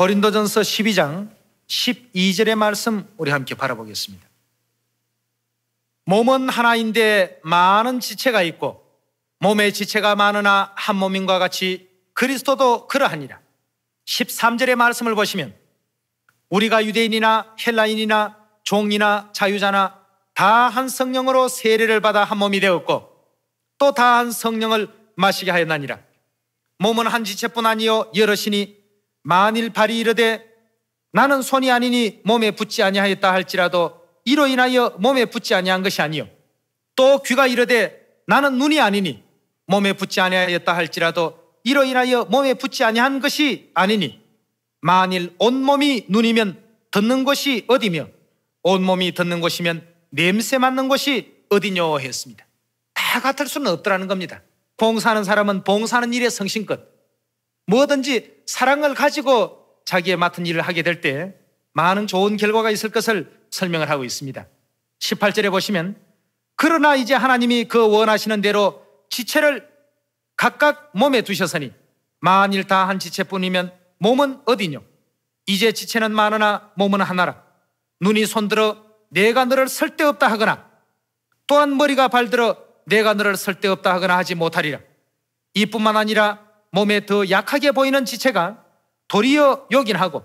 고린도전서 12장 12절의 말씀 우리 함께 바라보겠습니다. 몸은 하나인데 많은 지체가 있고 몸의 지체가 많으나 한 몸인과 같이 그리스도도 그러하니라. 13절의 말씀을 보시면 우리가 유대인이나 헬라인이나 종이나 자유자나 다 한 성령으로 세례를 받아 한 몸이 되었고 또 다 한 성령을 마시게 하였나니라. 몸은 한 지체뿐 아니요 여럿이니 만일 발이 이르되 나는 손이 아니니 몸에 붙지 아니하였다 할지라도 이로 인하여 몸에 붙지 아니한 것이 아니요 또 귀가 이르되 나는 눈이 아니니 몸에 붙지 아니하였다 할지라도 이로 인하여 몸에 붙지 아니한 것이 아니니 만일 온 몸이 눈이면 듣는 것이 어디며 온 몸이 듣는 것이면 냄새 맡는 것이 어디뇨 했습니다. 다 같을 수는 없더라는 겁니다. 봉사하는 사람은 봉사하는 일에 성신껏 뭐든지 사랑을 가지고 자기의 맡은 일을 하게 될 때 많은 좋은 결과가 있을 것을 설명을 하고 있습니다. 18절에 보시면 그러나 이제 하나님이 그 원하시는 대로 지체를 각각 몸에 두셨으니 만일 다 한 지체뿐이면 몸은 어디뇨? 이제 지체는 많으나 몸은 하나라. 눈이 손들어 내가 너를 설때없다 하거나 또한 머리가 발들어 내가 너를 설때없다 하거나 하지 못하리라. 이뿐만 아니라 몸에 더 약하게 보이는 지체가 도리어 여긴하고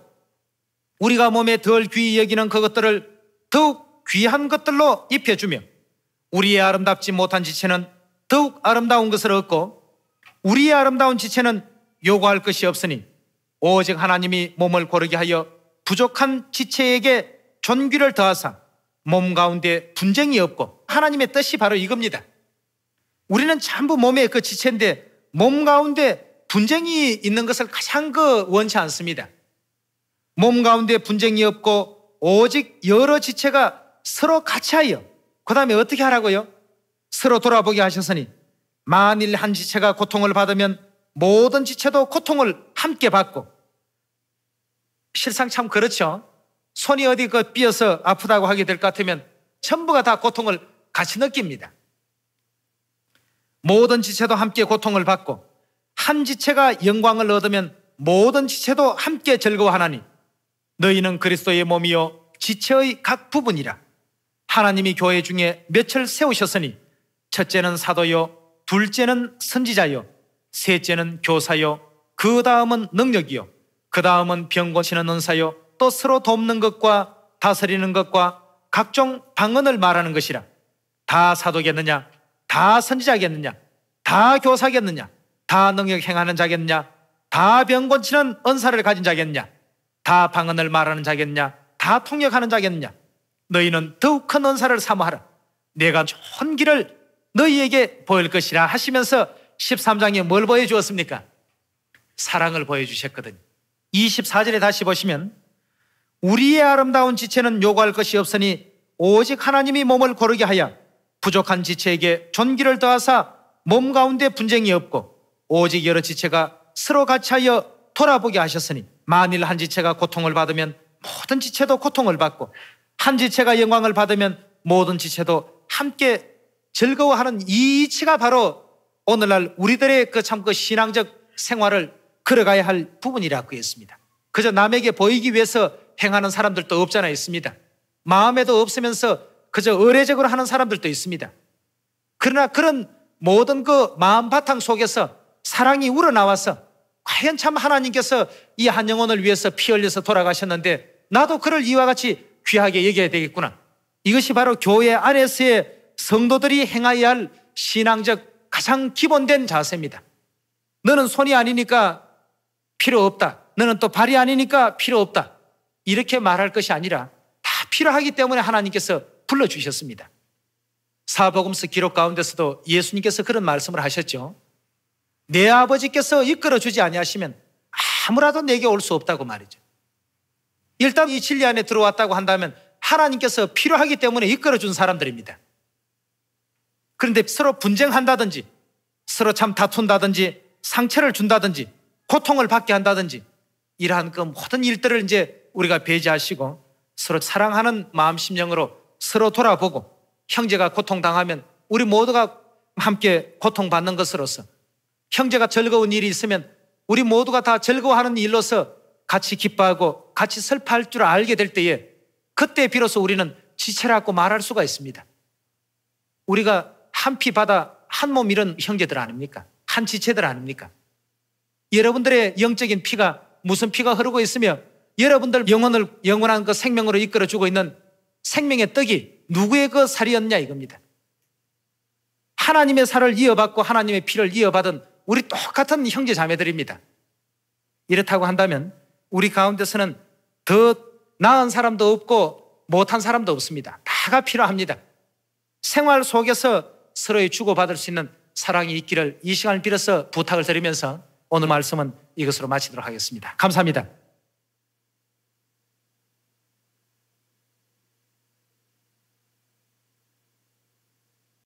우리가 몸에 덜 귀히 여기는 그것들을 더욱 귀한 것들로 입혀주며 우리의 아름답지 못한 지체는 더욱 아름다운 것을 얻고 우리의 아름다운 지체는 요구할 것이 없으니 오직 하나님이 몸을 고르게 하여 부족한 지체에게 존귀를 더하사 몸 가운데 분쟁이 없고 하나님의 뜻이 바로 이겁니다. 우리는 전부 몸의 그 지체인데 몸 가운데 분쟁이 있는 것을 가장 그 원치 않습니다. 몸 가운데 분쟁이 없고 오직 여러 지체가 서로 같이 하여 그 다음에 어떻게 하라고요? 서로 돌아보게 하셨으니 만일 한 지체가 고통을 받으면 모든 지체도 고통을 함께 받고 실상 참 그렇죠. 손이 어디 그 삐어서 아프다고 하게 될 것 같으면 전부가 다 고통을 같이 느낍니다. 모든 지체도 함께 고통을 받고 한 지체가 영광을 얻으면 모든 지체도 함께 즐거워하나니 너희는 그리스도의 몸이요 지체의 각 부분이라 하나님이 교회 중에 몇을 세우셨으니 첫째는 사도요 둘째는 선지자요 셋째는 교사요 그 다음은 능력이요 그 다음은 병 고치는 은사요 또 서로 돕는 것과 다스리는 것과 각종 방언을 말하는 것이라 다 사도겠느냐 다 선지자겠느냐 다 교사겠느냐 다 능력 행하는 자겠냐? 다병 고치는 은사를 가진 자겠냐? 다 방언을 말하는 자겠냐? 다 통역하는 자겠냐? 너희는 더욱 큰 은사를 사모하라. 내가 좋은 길을 너희에게 보일 것이라 하시면서 13장에 뭘 보여주었습니까? 사랑을 보여주셨거든요. 24절에 다시 보시면 우리의 아름다운 지체는 요구할 것이 없으니 오직 하나님이 몸을 고르게 하여 부족한 지체에게 존귀를 더하사 몸 가운데 분쟁이 없고 오직 여러 지체가 서로 같이 하여 돌아보게 하셨으니 만일 한 지체가 고통을 받으면 모든 지체도 고통을 받고 한 지체가 영광을 받으면 모든 지체도 함께 즐거워하는 이 이치가 바로 오늘날 우리들의 그 참그 그 신앙적 생활을 걸어가야 할 부분이라고 했습니다. 그저 남에게 보이기 위해서 행하는 사람들도 없잖아 있습니다. 마음에도 없으면서 그저 의례적으로 하는 사람들도 있습니다. 그러나 그런 모든 그 마음 바탕 속에서 사랑이 우러나와서 과연 참 하나님께서 이 한 영혼을 위해서 피 흘려서 돌아가셨는데 나도 그를 이와 같이 귀하게 여겨야 되겠구나. 이것이 바로 교회 안에서의 성도들이 행하여야 할 신앙적 가장 기본된 자세입니다. 너는 손이 아니니까 필요 없다. 너는 또 발이 아니니까 필요 없다. 이렇게 말할 것이 아니라 다 필요하기 때문에 하나님께서 불러주셨습니다. 사복음서 기록 가운데서도 예수님께서 그런 말씀을 하셨죠. 내 아버지께서 이끌어주지 아니하시면 아무라도 내게 올 수 없다고 말이죠. 일단 이 진리 안에 들어왔다고 한다면 하나님께서 필요하기 때문에 이끌어준 사람들입니다. 그런데 서로 분쟁한다든지 서로 참 다툰다든지 상처를 준다든지 고통을 받게 한다든지 이러한 그 모든 일들을 이제 우리가 배제하시고 서로 사랑하는 마음 심령으로 서로 돌아보고 형제가 고통당하면 우리 모두가 함께 고통받는 것으로서 형제가 즐거운 일이 있으면 우리 모두가 다 즐거워하는 일로서 같이 기뻐하고 같이 슬퍼할 줄 알게 될 때에 그때 비로소 우리는 지체라고 말할 수가 있습니다. 우리가 한 피 받아 한몸 이런 형제들 아닙니까? 한 지체들 아닙니까? 여러분들의 영적인 피가 무슨 피가 흐르고 있으며 여러분들 영혼을 영원한 그 생명으로 이끌어주고 있는 생명의 떡이 누구의 그 살이었냐 이겁니다. 하나님의 살을 이어받고 하나님의 피를 이어받은 우리 똑같은 형제 자매들입니다. 이렇다고 한다면 우리 가운데서는 더 나은 사람도 없고 못한 사람도 없습니다. 다가 필요합니다. 생활 속에서 서로의 주고받을 수 있는 사랑이 있기를 이 시간을 빌어서 부탁을 드리면서 오늘 말씀은 이것으로 마치도록 하겠습니다. 감사합니다.